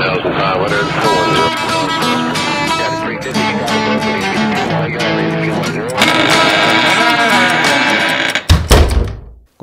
こ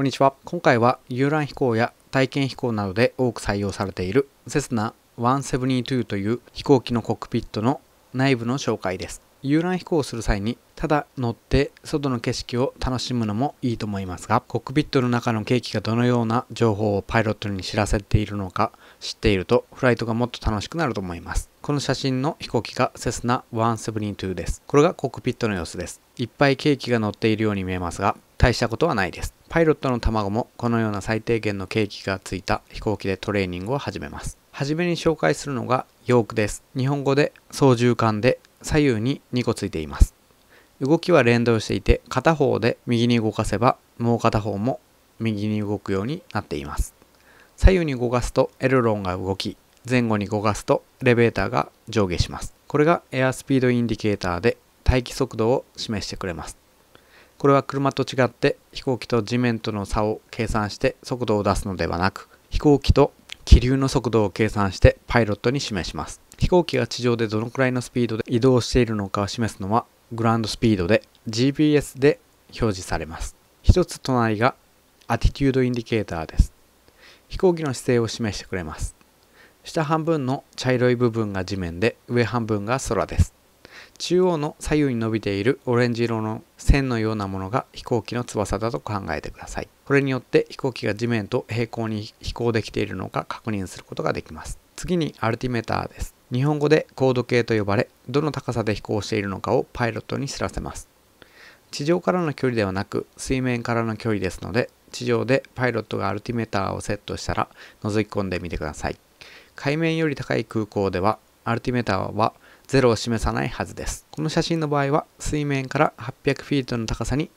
んにちは今回は遊覧飛行や体験飛行などで多く採用されているセスナ172という飛行機のコックピットの内部の紹介です遊覧飛行をする際にただ乗って外の景色を楽しむのもいいと思いますがコックピットの中の景気がどのような情報をパイロットに知らせているのか知っているとフライトがもっと楽しくなると思います。この写真の飛行機がセスナ172です。これがコックピットの様子です。いっぱいケーキが乗っているように見えますが、大したことはないです。パイロットの卵もこのような最低限のケーキがついた飛行機でトレーニングを始めます。はじめに紹介するのがヨークです。日本語で操縦桿で左右に2個ついています。動きは連動していて片方で右に動かせばもう片方も右に動くようになっています。左右に動かすとエルロンが動き前後に動かすとエレベーターが上下しますこれがエアスピードインディケーターで待機速度を示してくれますこれは車と違って飛行機と地面との差を計算して速度を出すのではなく飛行機と気流の速度を計算してパイロットに示します飛行機が地上でどのくらいのスピードで移動しているのかを示すのはグランドスピードで GPS で表示されます一つ隣がアティキュードインディケーターです飛行機の姿勢を示してくれます下半分の茶色い部分が地面で上半分が空です中央の左右に伸びているオレンジ色の線のようなものが飛行機の翼だと考えてくださいこれによって飛行機が地面と平行に飛行できているのか確認することができます次にアルティメーターです日本語で高度計と呼ばれどの高さで飛行しているのかをパイロットに知らせます地上からの距離ではなく水面からの距離ですので地上でパイロットがアルティメーターをセットしたら覗き込んでみてください。海面より高い空港ではアルティメーターは0を示さないはずです。この写真の場合は水面から800フィートの高さに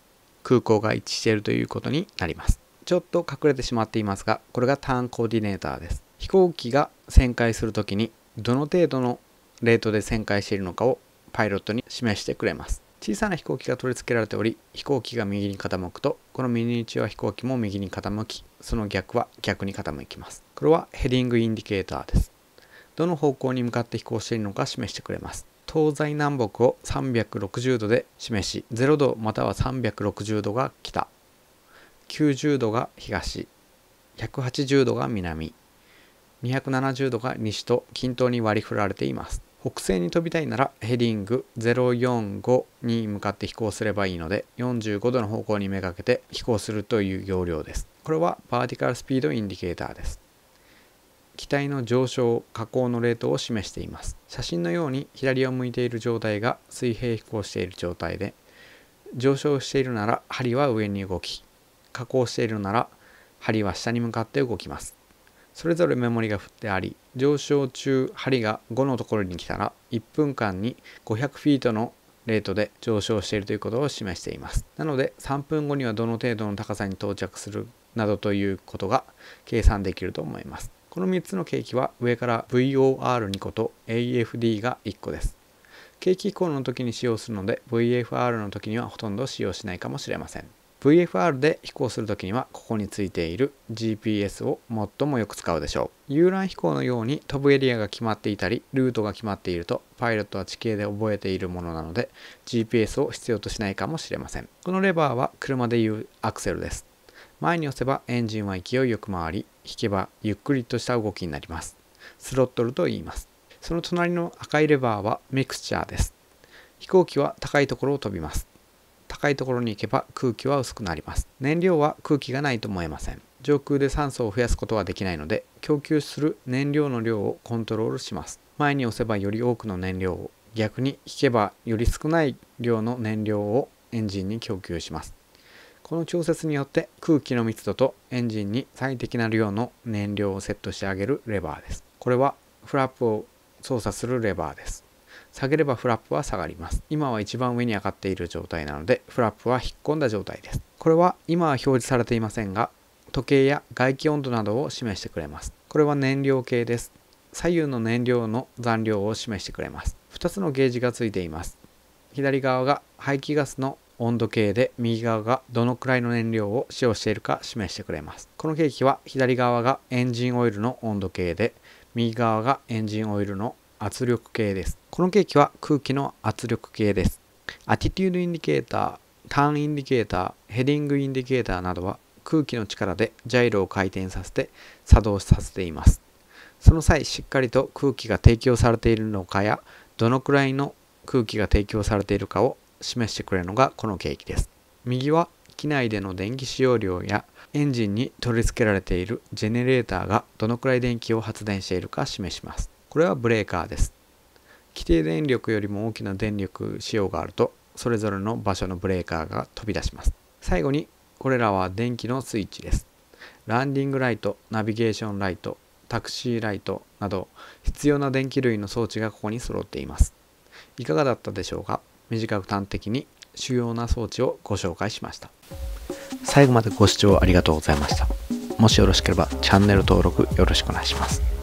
空港が位置しているということになります。ちょっと隠れてしまっていますが、これがターンコーディネーターです。飛行機が旋回するときにどの程度のレートで旋回しているのかをパイロットに示してくれます。小さな飛行機が取り付けられており飛行機が右に傾くとこのミニチュア飛行機も右に傾きその逆は逆に傾きますこれはヘディングインディケーターですどの方向に向かって飛行しているのか示してくれます東西南北を360度で示し0度または360度が北90度が東180度が南270度が西と均等に割り振られています北西に飛びたいならヘディング045に向かって飛行すればいいので45度の方向にめがけて飛行するという要領です。これはパーティカルスピードインディケーターです。機体の上昇、下降のレートを示しています。写真のように左を向いている状態が水平飛行している状態で上昇しているなら針は上に動き下降しているなら針は下に向かって動きます。それぞれメモリが振ってあり上昇中針が5のところに来たら1分間に500フィートのレートで上昇しているということを示していますなので3分後にはどの程度の高さに到着するなどということが計算できると思いますこの3つのケーは上から VOR2 個と AFD が1個です景気以降の時に使用するので VFR の時にはほとんど使用しないかもしれません VFR で飛行する時にはここについている GPS を最もよく使うでしょう遊覧飛行のように飛ぶエリアが決まっていたりルートが決まっているとパイロットは地形で覚えているものなので GPS を必要としないかもしれませんこのレバーは車でいうアクセルです前に押せばエンジンは勢いよく回り引けばゆっくりとした動きになりますスロットルと言いますその隣の赤いレバーはミクスチャーです飛行機は高いところを飛びます高いところに行けば空気は薄くなります燃料は空気がないと燃えません上空で酸素を増やすことはできないので供給する燃料の量をコントロールします前に押せばより多くの燃料を逆に引けばより少ない量の燃料をエンジンに供給しますこの調節によって空気の密度とエンジンに最適な量の燃料をセットしてあげるレバーですこれはフラップを操作するレバーです下げればフラップは下がります今は一番上に上がっている状態なのでフラップは引っ込んだ状態ですこれは今は表示されていませんが時計や外気温度などを示してくれますこれは燃料計です左右の燃料の残量を示してくれます2つのゲージがついています左側が排気ガスの温度計で右側がどのくらいの燃料を使用しているか示してくれますこのケーキは左側がエンジンオイルの温度計で右側がエンジンオイルの圧力計です。このケーキは空気の圧力計です。アティテュードインディケーター、ターンインディケーター、ヘディングインディケーターなどは空気の力でジャイロを回転させて作動させています。その際、しっかりと空気が提供されているのかや、どのくらいの空気が提供されているかを示してくれるのがこのケーキです。右は機内での電気使用量やエンジンに取り付けられているジェネレーターがどのくらい電気を発電しているか示します。これはブレーカーです。規定電力よりも大きな電力使用があると、それぞれの場所のブレーカーが飛び出します。最後に、これらは電気のスイッチです。ランディングライト、ナビゲーションライト、タクシーライトなど、必要な電気類の装置がここに揃っています。いかがだったでしょうか短く端的に主要な装置をご紹介しました最後までご視聴ありがとうございましたもしよろしければチャンネル登録よろしくお願いします